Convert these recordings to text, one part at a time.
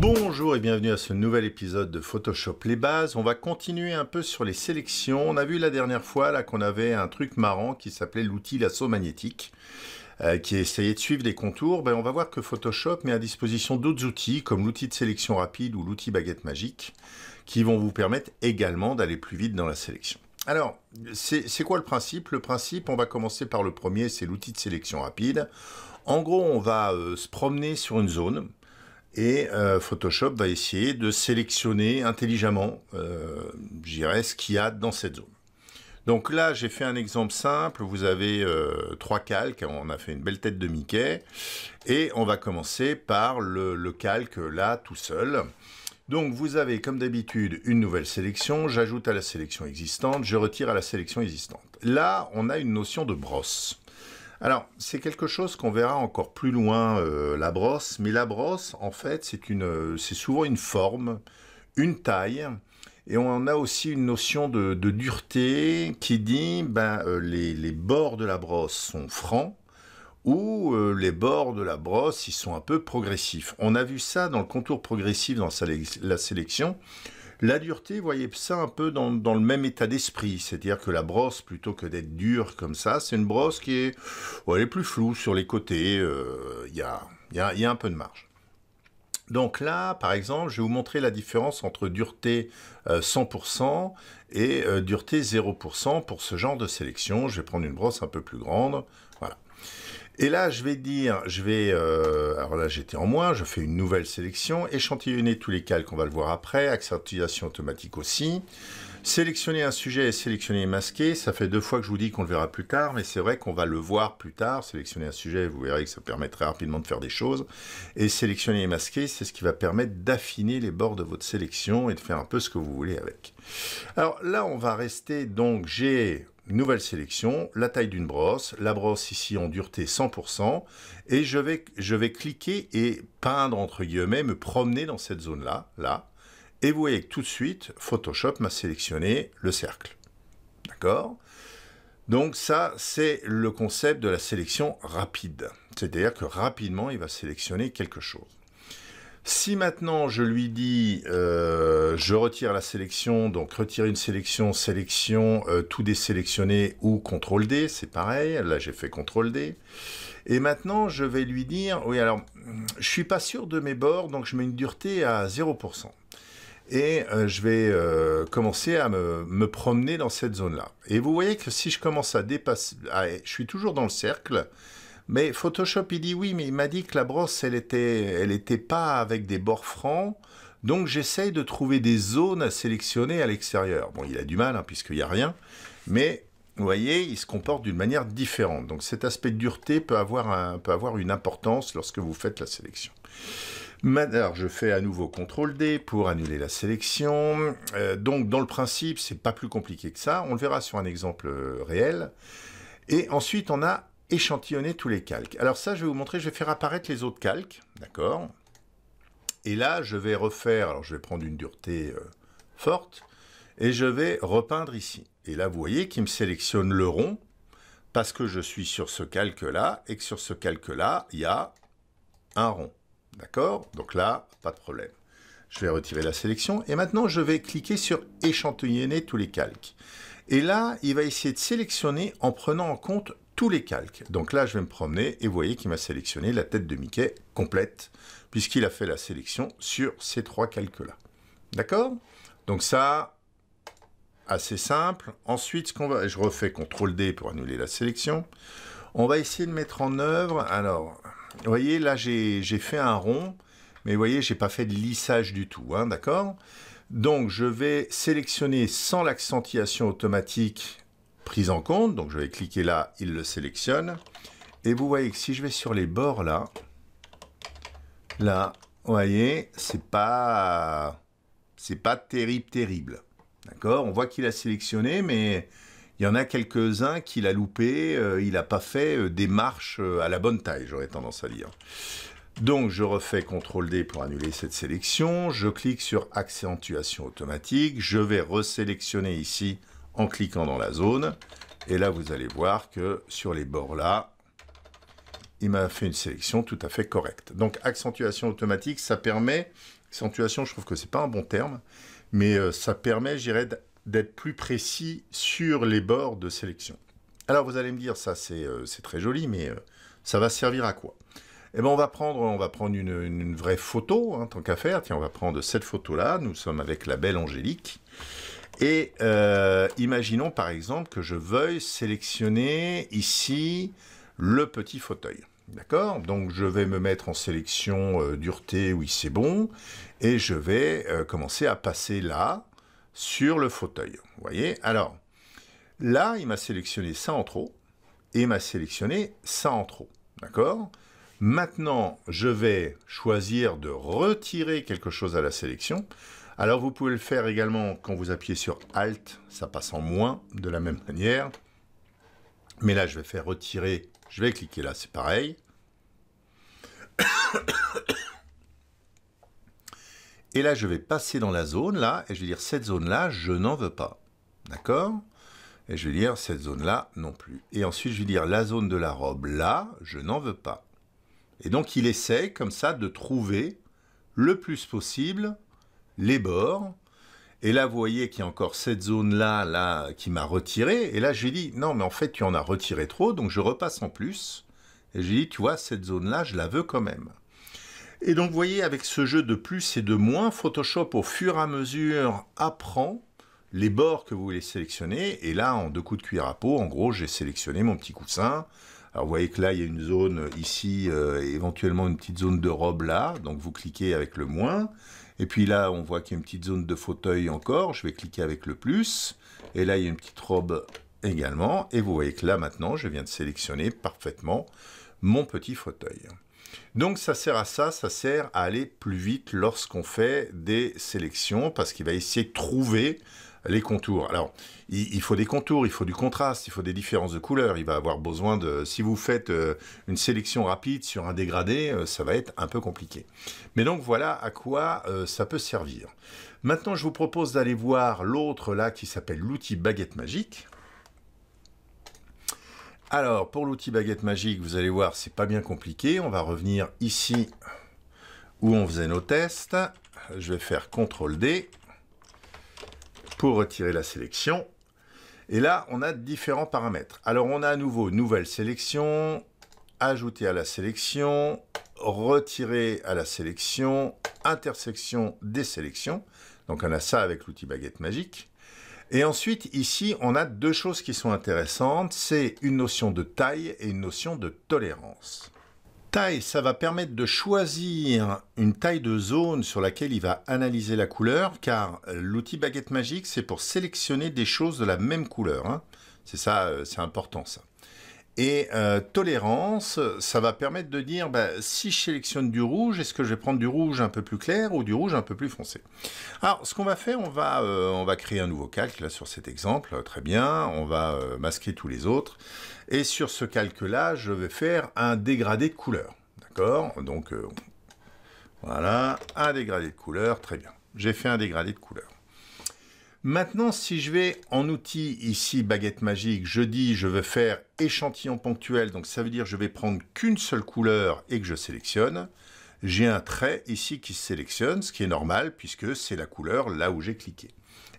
Bonjour et bienvenue à ce nouvel épisode de Photoshop les bases. On va continuer un peu sur les sélections. On a vu la dernière fois là qu'on avait un truc marrant qui s'appelait l'outil lasso magnétique euh, qui essayait de suivre des contours. Ben, on va voir que Photoshop met à disposition d'autres outils comme l'outil de sélection rapide ou l'outil baguette magique qui vont vous permettre également d'aller plus vite dans la sélection. Alors, c'est quoi le principe Le principe, on va commencer par le premier, c'est l'outil de sélection rapide. En gros, on va euh, se promener sur une zone et euh, Photoshop va essayer de sélectionner intelligemment, euh, ce qu'il y a dans cette zone. Donc là, j'ai fait un exemple simple. Vous avez euh, trois calques. On a fait une belle tête de Mickey. Et on va commencer par le calque là, tout seul. Donc vous avez, comme d'habitude, une nouvelle sélection. J'ajoute à la sélection existante. Je retire à la sélection existante. Là, on a une notion de brosse. Alors, c'est quelque chose qu'on verra encore plus loin, euh, la brosse, mais la brosse, en fait, c'est euh, souvent une forme, une taille, et on a aussi une notion de, dureté qui dit ben, euh, les, bords de la brosse sont francs ou les bords de la brosse ils sont un peu progressifs. On a vu ça dans le contour progressif dans la sélection la dureté, voyez ça un peu dans, le même état d'esprit, c'est-à-dire que la brosse, plutôt que d'être dure comme ça, c'est une brosse qui est, est plus floue sur les côtés, euh, il y, a, y a un peu de marge. Donc là, par exemple, je vais vous montrer la différence entre dureté 100% euh, et euh, dureté 0% pour ce genre de sélection. Je vais prendre une brosse un peu plus grande. Et là, je vais dire, je vais, euh, alors là, j'étais en moins, je fais une nouvelle sélection, échantillonner tous les calques, on va le voir après, accentuation automatique aussi. Sélectionner un sujet et sélectionner masqué, ça fait deux fois que je vous dis qu'on le verra plus tard, mais c'est vrai qu'on va le voir plus tard. Sélectionner un sujet, vous verrez que ça permettrait rapidement de faire des choses. Et sélectionner et masquer, c'est ce qui va permettre d'affiner les bords de votre sélection et de faire un peu ce que vous voulez avec. Alors là, on va rester, donc j'ai nouvelle sélection, la taille d'une brosse, la brosse ici en dureté 100%, et je vais, je vais cliquer et peindre, entre guillemets, me promener dans cette zone-là, là, et vous voyez que tout de suite, Photoshop m'a sélectionné le cercle. D'accord Donc ça, c'est le concept de la sélection rapide. C'est-à-dire que rapidement, il va sélectionner quelque chose. Si maintenant je lui dis euh, je retire la sélection, donc retirer une sélection, sélection, euh, tout désélectionner ou CTRL D, c'est pareil, là j'ai fait CTRL D. Et maintenant je vais lui dire, oui alors je suis pas sûr de mes bords, donc je mets une dureté à 0%. Et euh, je vais commencer à me, promener dans cette zone-là. Et vous voyez que si je commence à dépasser, je suis toujours dans le cercle, mais Photoshop, il dit oui, mais il m'a dit que la brosse, elle était, elle pas avec des bords francs. Donc j'essaye de trouver des zones à sélectionner à l'extérieur. Bon, il a du mal, hein, puisqu'il n'y a rien. Mais vous voyez, il se comporte d'une manière différente. Donc cet aspect de dureté peut avoir, un, peut avoir une importance lorsque vous faites la sélection. Alors, je fais à nouveau CTRL D pour annuler la sélection. Euh, donc, dans le principe, c'est pas plus compliqué que ça. On le verra sur un exemple euh, réel. Et ensuite, on a échantillonner tous les calques. Alors ça, je vais vous montrer, je vais faire apparaître les autres calques, d'accord Et là, je vais refaire, alors je vais prendre une dureté euh, forte, et je vais repeindre ici. Et là, vous voyez qu'il me sélectionne le rond, parce que je suis sur ce calque-là, et que sur ce calque-là, il y a un rond. D'accord Donc là, pas de problème. Je vais retirer la sélection, et maintenant, je vais cliquer sur « Échantillonner tous les calques ». Et là, il va essayer de sélectionner en prenant en compte les calques. Donc là, je vais me promener et vous voyez qu'il m'a sélectionné la tête de Mickey complète, puisqu'il a fait la sélection sur ces trois calques-là. D'accord Donc ça, assez simple. Ensuite, ce qu'on va, je refais CTRL-D pour annuler la sélection. On va essayer de mettre en œuvre... Alors, vous voyez, là, j'ai fait un rond, mais vous voyez, j'ai pas fait de lissage du tout, hein, d'accord donc, je vais sélectionner sans l'accentuation automatique prise en compte. Donc je vais cliquer là, il le sélectionne. Et vous voyez que si je vais sur les bords là, là, vous voyez, c'est pas, c'est pas terrible, terrible. D'accord On voit qu'il a sélectionné, mais il y en a quelques-uns qu'il a loupé. Euh, il n'a pas fait euh, des marches euh, à la bonne taille, j'aurais tendance à dire. Donc je refais CTRL-D pour annuler cette sélection, je clique sur accentuation automatique, je vais resélectionner ici en cliquant dans la zone. Et là, vous allez voir que sur les bords là, il m'a fait une sélection tout à fait correcte. Donc, accentuation automatique, ça permet, accentuation, je trouve que c'est pas un bon terme, mais euh, ça permet, j'irai d'être plus précis sur les bords de sélection. Alors, vous allez me dire, ça, c'est euh, très joli, mais euh, ça va servir à quoi eh ben, on va prendre, on va prendre une, vraie photo, hein, tant qu'à faire. Tiens, on va prendre cette photo-là. Nous sommes avec la belle Angélique. Et euh, imaginons par exemple que je veuille sélectionner ici le petit fauteuil. D'accord Donc je vais me mettre en sélection euh, dureté, oui c'est bon, et je vais euh, commencer à passer là sur le fauteuil. Vous voyez Alors là, il m'a sélectionné ça en trop, et m'a sélectionné ça en trop. D'accord Maintenant, je vais choisir de retirer quelque chose à la sélection. Alors vous pouvez le faire également quand vous appuyez sur Alt, ça passe en moins de la même manière. Mais là, je vais faire retirer, je vais cliquer là, c'est pareil. Et là, je vais passer dans la zone, là, et je vais dire, cette zone-là, je n'en veux pas. D'accord Et je vais dire, cette zone-là, non plus. Et ensuite, je vais dire, la zone de la robe, là, je n'en veux pas. Et donc, il essaie, comme ça, de trouver le plus possible les bords. Et là, vous voyez qu'il y a encore cette zone-là là, qui m'a retiré. Et là, j'ai dit, non, mais en fait, tu en as retiré trop, donc je repasse en plus. Et j'ai dit, tu vois, cette zone-là, je la veux quand même. Et donc, vous voyez, avec ce jeu de plus et de moins, Photoshop, au fur et à mesure, apprend les bords que vous voulez sélectionner. Et là, en deux coups de cuir à peau, en gros, j'ai sélectionné mon petit coussin. Alors, vous voyez que là, il y a une zone ici, euh, et éventuellement une petite zone de robe là. Donc, vous cliquez avec le moins. Et puis là, on voit qu'il y a une petite zone de fauteuil encore. Je vais cliquer avec le plus. Et là, il y a une petite robe également. Et vous voyez que là, maintenant, je viens de sélectionner parfaitement mon petit fauteuil. Donc ça sert à ça, ça sert à aller plus vite lorsqu'on fait des sélections parce qu'il va essayer de trouver les contours. Alors, il, faut des contours, il faut du contraste, il faut des différences de couleurs. Il va avoir besoin de... Si vous faites euh, une sélection rapide sur un dégradé, euh, ça va être un peu compliqué. Mais donc, voilà à quoi euh, ça peut servir. Maintenant, je vous propose d'aller voir l'autre là qui s'appelle l'outil baguette magique. Alors, pour l'outil baguette magique, vous allez voir, c'est pas bien compliqué. On va revenir ici où on faisait nos tests. Je vais faire CTRL-D pour retirer la sélection. Et là, on a différents paramètres. Alors, on a à nouveau nouvelle sélection, ajouter à la sélection, retirer à la sélection, intersection des sélections. Donc, on a ça avec l'outil baguette magique. Et ensuite, ici, on a deux choses qui sont intéressantes. C'est une notion de taille et une notion de tolérance. Taille, ça va permettre de choisir une taille de zone sur laquelle il va analyser la couleur, car l'outil baguette magique, c'est pour sélectionner des choses de la même couleur. Hein. C'est ça, euh, c'est important ça. Et euh, tolérance, ça va permettre de dire bah, si je sélectionne du rouge, est-ce que je vais prendre du rouge un peu plus clair ou du rouge un peu plus foncé Alors, ce qu'on va faire, on va, euh, on va créer un nouveau calque là sur cet exemple, très bien. On va euh, masquer tous les autres. Et sur ce calque-là, je vais faire un dégradé de couleur. D'accord Donc, voilà, un dégradé de couleur, très bien. J'ai fait un dégradé de couleur. Maintenant, si je vais en outil ici, baguette magique, je dis je veux faire échantillon ponctuel, donc ça veut dire je vais prendre qu'une seule couleur et que je sélectionne. J'ai un trait ici qui se sélectionne, ce qui est normal puisque c'est la couleur là où j'ai cliqué.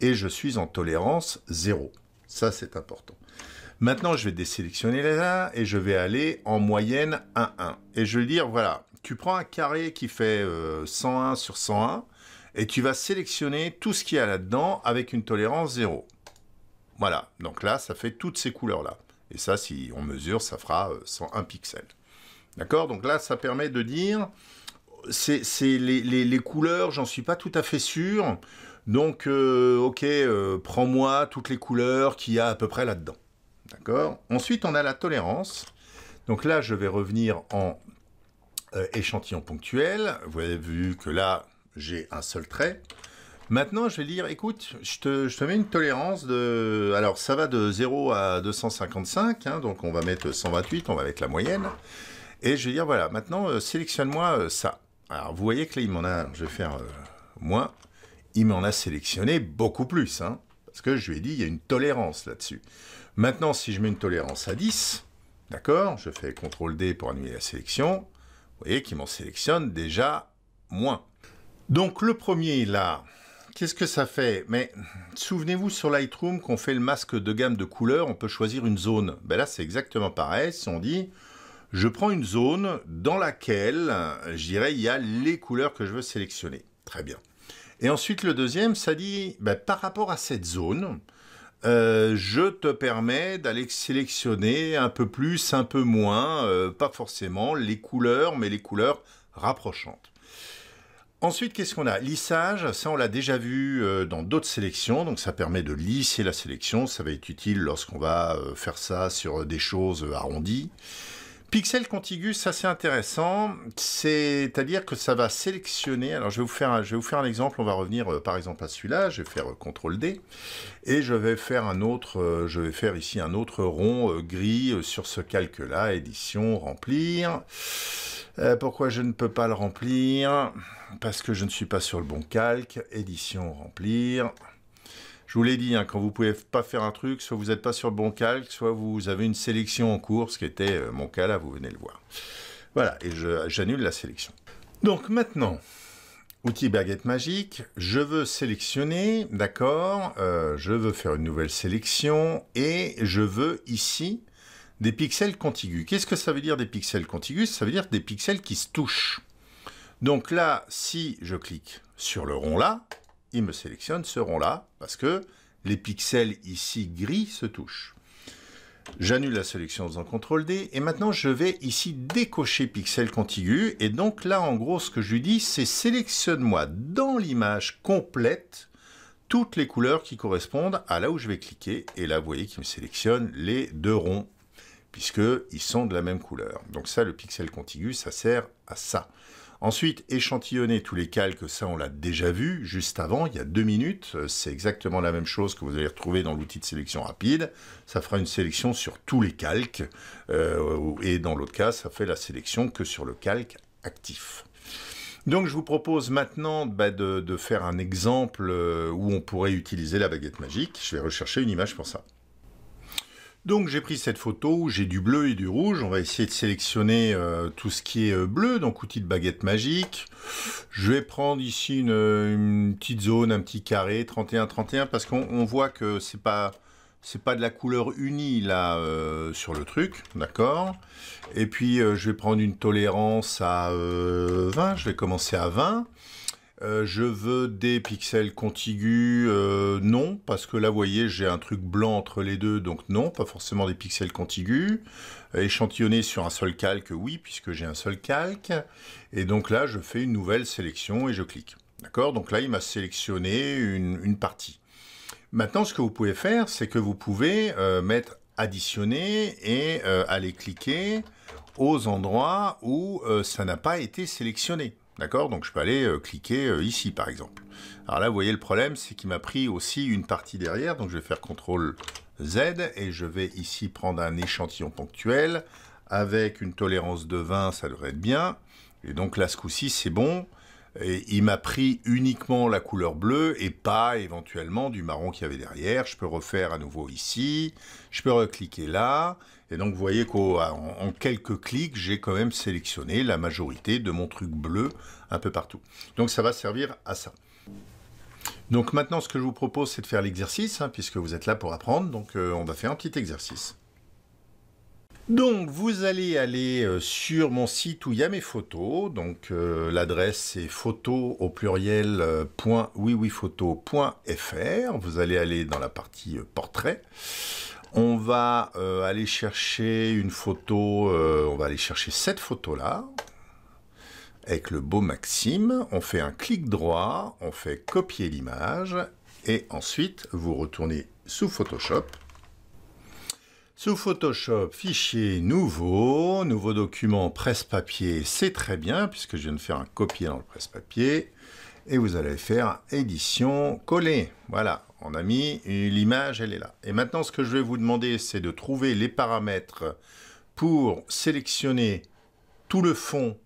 Et je suis en tolérance 0. Ça, c'est important. Maintenant, je vais désélectionner les 1 et je vais aller en moyenne 1-1. Et je vais dire, voilà, tu prends un carré qui fait 101 euh, sur 101, et tu vas sélectionner tout ce qu'il y a là-dedans avec une tolérance 0. Voilà, donc là, ça fait toutes ces couleurs-là. Et ça, si on mesure, ça fera 101 euh, pixels. D'accord Donc là, ça permet de dire, c'est les, les, les, couleurs, j'en suis pas tout à fait sûr. Donc, euh, ok, euh, prends-moi toutes les couleurs qu'il y a à peu près là-dedans. D'accord Ensuite, on a la tolérance. Donc là, je vais revenir en échantillon ponctuel. Vous avez vu que là, j'ai un seul trait. Maintenant, je vais dire, écoute, je te, mets une tolérance de... Alors, ça va de 0 à 255, hein, donc on va mettre 128, on va mettre la moyenne. Et je vais dire, voilà, maintenant, euh, sélectionne-moi euh, ça. Alors, vous voyez que là, il m'en a... Je vais faire... Euh, moins. il m'en a sélectionné beaucoup plus, hein, parce que je lui ai dit, il y a une tolérance là-dessus. Maintenant, si je mets une tolérance à 10, d'accord, je fais CTRL-D pour annuler la sélection, vous voyez qu'il m'en sélectionne déjà moins. Donc le premier là, qu'est-ce que ça fait Mais souvenez-vous sur Lightroom qu'on fait le masque de gamme de couleurs, on peut choisir une zone. Ben là c'est exactement pareil, si on dit je prends une zone dans laquelle, je dirais, il y a les couleurs que je veux sélectionner. Très bien. Et ensuite le deuxième, ça dit ben, par rapport à cette zone, euh, je te permets d'aller sélectionner un peu plus, un peu moins, euh, pas forcément les couleurs, mais les couleurs rapprochantes. Ensuite, qu'est-ce qu'on a Lissage, ça on l'a déjà vu euh, dans d'autres sélections, donc ça permet de lisser la sélection, ça va être utile lorsqu'on va euh, faire ça sur euh, des choses arrondies. Pixel contigu, ça c'est intéressant. C'est-à-dire que ça va sélectionner. Alors je vais vous faire, un, je vais vous faire un exemple. On va revenir euh, par exemple à celui-là. Je vais faire euh, CTRL D et je vais faire un autre. Euh, je vais faire ici un autre rond gris sur ce calque-là. Édition, remplir. pourquoi je ne peux pas le remplir Parce que je ne suis pas sur le bon calque. Édition, remplir je vous l'ai dit, hein, quand vous ne pouvez pas faire un truc, soit vous n'êtes pas sur le bon calque, soit vous avez une sélection en cours, ce qui était euh, mon cas là, vous venez le voir. Voilà, et j'annule la sélection. Donc maintenant, outil baguette magique, je veux sélectionner, d'accord, euh, je veux faire une nouvelle sélection, et je veux ici des pixels contigus. Qu'est-ce que ça veut dire des pixels contigus Ça veut dire des pixels qui se touchent. Donc là, si je clique sur le rond là, il me sélectionne seront là parce que les pixels ici gris se touchent. J'annule la sélection en CTRL D et maintenant je vais ici décocher pixel contigu et donc là en gros ce que je lui dis c'est sélectionne-moi dans l'image complète toutes les couleurs qui correspondent à là où je vais cliquer et là vous voyez qu'il me sélectionne les deux ronds puisque ils sont de la même couleur. Donc ça le pixel contigu ça sert à ça. Ensuite, échantillonner tous les calques, ça on l'a déjà vu juste avant, il y a deux minutes. Euh, c'est exactement la même chose que vous allez retrouver dans l'outil de sélection rapide. Ça fera une sélection sur tous les calques. Euh, et dans l'autre cas, ça fait la sélection que sur le calque actif. Donc je vous propose maintenant bah, de, faire un exemple euh, où on pourrait utiliser la baguette magique. Je vais rechercher une image pour ça. Donc j'ai pris cette photo, où j'ai du bleu et du rouge, on va essayer de sélectionner euh, tout ce qui est euh, bleu, donc outil de baguette magique. Je vais prendre ici une, petite zone, un petit carré, 31-31, parce qu'on voit que c'est pas pas de la couleur unie là euh, sur le truc, d'accord Et puis je vais prendre une tolérance à 20, je vais commencer à 20. Euh, je veux des pixels contigus, euh, non, parce que là, vous voyez, j'ai un truc blanc entre les deux, donc non, pas forcément des pixels contigus. Échantillonner sur un seul calque, oui, puisque j'ai un seul calque. Et donc là, je fais une nouvelle sélection et je clique. D'accord Donc là, il m'a sélectionné une, partie. Maintenant, ce que vous pouvez faire, c'est que vous pouvez euh, mettre additionner et aller cliquer aux endroits où ça n'a pas été sélectionné. D'accord Donc je peux aller euh, cliquer euh, ici par exemple. Alors là, vous voyez le problème, c'est qu'il m'a pris aussi une partie derrière. Donc je vais faire CTRL Z et je vais ici prendre un échantillon ponctuel avec une tolérance de 20, ça devrait être bien. Et donc là, ce coup-ci, c'est bon il m'a pris uniquement la couleur bleue et pas éventuellement du marron qu'il y avait derrière. Je peux refaire à nouveau ici, je peux recliquer là. Et donc vous voyez qu'en ah, quelques clics, j'ai quand même sélectionné la majorité de mon truc bleu un peu partout. Donc ça va servir à ça. Donc maintenant, ce que je vous propose, c'est de faire l'exercice, hein, puisque vous êtes là pour apprendre. Donc euh, on va faire un petit exercice. Donc vous allez aller euh, sur mon site où il y a mes photos, donc euh, l'adresse c'est photo au pluriel euh, Vous allez aller dans la partie portrait. On va aller chercher une photo, on va aller chercher cette photo là avec le beau Maxime. On fait un clic droit, on fait copier l'image et ensuite vous retournez sous Photoshop sous Photoshop, fichier nouveau, nouveau document presse-papier, c'est très bien puisque je viens de faire un copier dans le presse-papier. Et vous allez faire édition coller. Voilà, on a mis l'image, elle est là. Et maintenant, ce que je vais vous demander, c'est de trouver les paramètres pour sélectionner tout le fond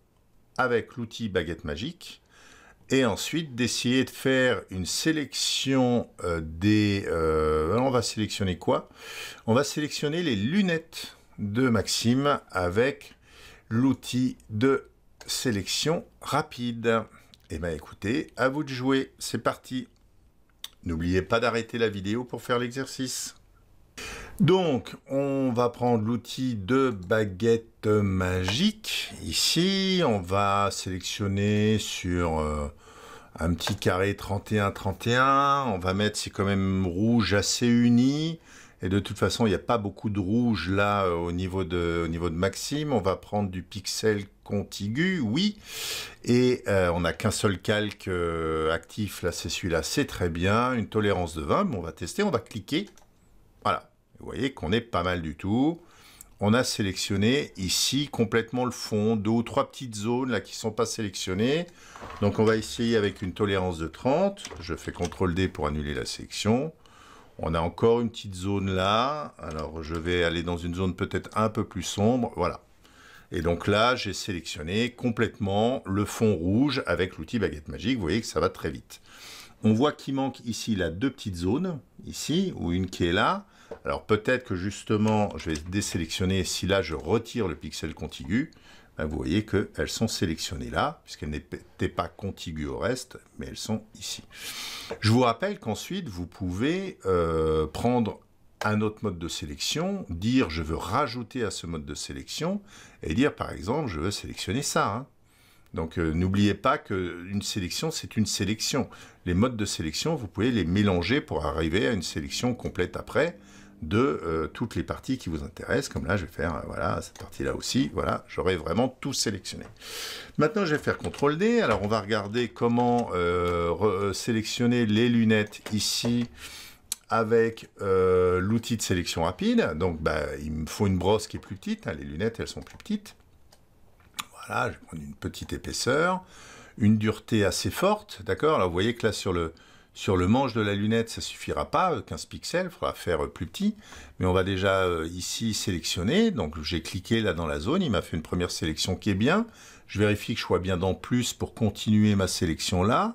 avec l'outil baguette magique et ensuite d'essayer de faire une sélection euh, des... Euh, on va sélectionner quoi On va sélectionner les lunettes de Maxime avec l'outil de sélection rapide. Et eh bien écoutez, à vous de jouer, c'est parti N'oubliez pas d'arrêter la vidéo pour faire l'exercice. Donc, on va prendre l'outil de baguette magique Ici, on va sélectionner sur euh, un petit carré 31-31. On va mettre, c'est quand même rouge assez uni. Et de toute façon, il n'y a pas beaucoup de rouge là euh, au, niveau de, au niveau de Maxime. On va prendre du pixel contigu, oui. Et euh, on n'a qu'un seul calque actif, là c'est celui-là, c'est très bien. Une tolérance de 20, on va tester, on va cliquer. Voilà, vous voyez qu'on est pas mal du tout on a sélectionné ici complètement le fond, deux ou trois petites zones là qui ne sont pas sélectionnées. Donc on va essayer avec une tolérance de 30. Je fais CTRL D pour annuler la sélection. On a encore une petite zone là. Alors je vais aller dans une zone peut-être un peu plus sombre. Voilà. Et donc là, j'ai sélectionné complètement le fond rouge avec l'outil baguette magique. Vous voyez que ça va très vite. On voit qu'il manque ici là deux petites zones, ici, ou une qui est là. Alors peut-être que justement, je vais désélectionner, si là je retire le pixel contigu, ben, vous voyez qu'elles sont sélectionnées là, puisqu'elles n'étaient pas contiguës au reste, mais elles sont ici. Je vous rappelle qu'ensuite, vous pouvez euh, prendre un autre mode de sélection, dire je veux rajouter à ce mode de sélection, et dire par exemple je veux sélectionner ça. Hein donc euh, n'oubliez pas qu'une sélection, c'est une sélection. Les modes de sélection, vous pouvez les mélanger pour arriver à une sélection complète après de euh, toutes les parties qui vous intéressent. Comme là, je vais faire euh, voilà, cette partie-là aussi. Voilà, j'aurai vraiment tout sélectionné. Maintenant, je vais faire CTRL D. Alors, on va regarder comment sélectionner les lunettes ici avec l'outil de sélection rapide. Donc, bah, il me faut une brosse qui est plus petite. Hein. les lunettes, elles sont plus petites. Voilà, je vais prendre une petite épaisseur, une dureté assez forte, d'accord Alors vous voyez que là sur le, sur le manche de la lunette, ça suffira pas, 15 euh, pixels, il faudra faire euh, plus petit. Mais on va déjà euh, ici sélectionner. Donc j'ai cliqué là dans la zone, il m'a fait une première sélection qui est bien. Je vérifie que je vois bien dans plus pour continuer ma sélection là.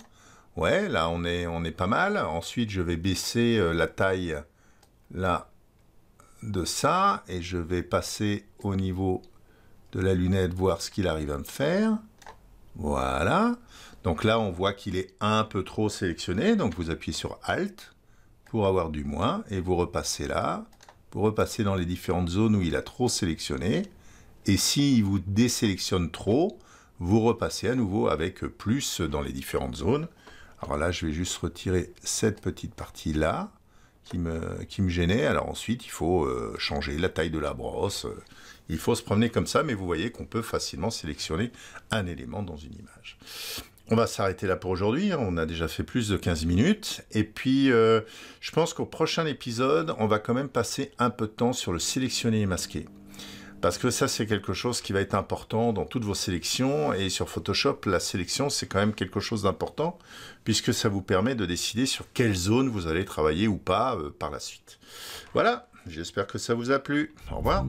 Ouais, là on est, on est pas mal. Ensuite je vais baisser la taille là de ça et je vais passer au niveau de la lunette, voir ce qu'il arrive à me faire. Voilà. Donc là, on voit qu'il est un peu trop sélectionné. Donc vous appuyez sur Alt pour avoir du moins. Et vous repassez là. Vous repassez dans les différentes zones où il a trop sélectionné. Et s'il vous désélectionne trop, vous repassez à nouveau avec plus dans les différentes zones. Alors là, je vais juste retirer cette petite partie là qui me, gênait. Alors ensuite, il faut euh, changer la taille de la brosse. Euh, il faut se promener comme ça, mais vous voyez qu'on peut facilement sélectionner un élément dans une image. On va s'arrêter là pour aujourd'hui, hein. on a déjà fait plus de 15 minutes, et puis euh, je pense qu'au prochain épisode, on va quand même passer un peu de temps sur le sélectionner et masquer parce que ça c'est quelque chose qui va être important dans toutes vos sélections et sur Photoshop la sélection c'est quand même quelque chose d'important puisque ça vous permet de décider sur quelle zone vous allez travailler ou pas euh, par la suite. Voilà, j'espère que ça vous a plu. Au revoir.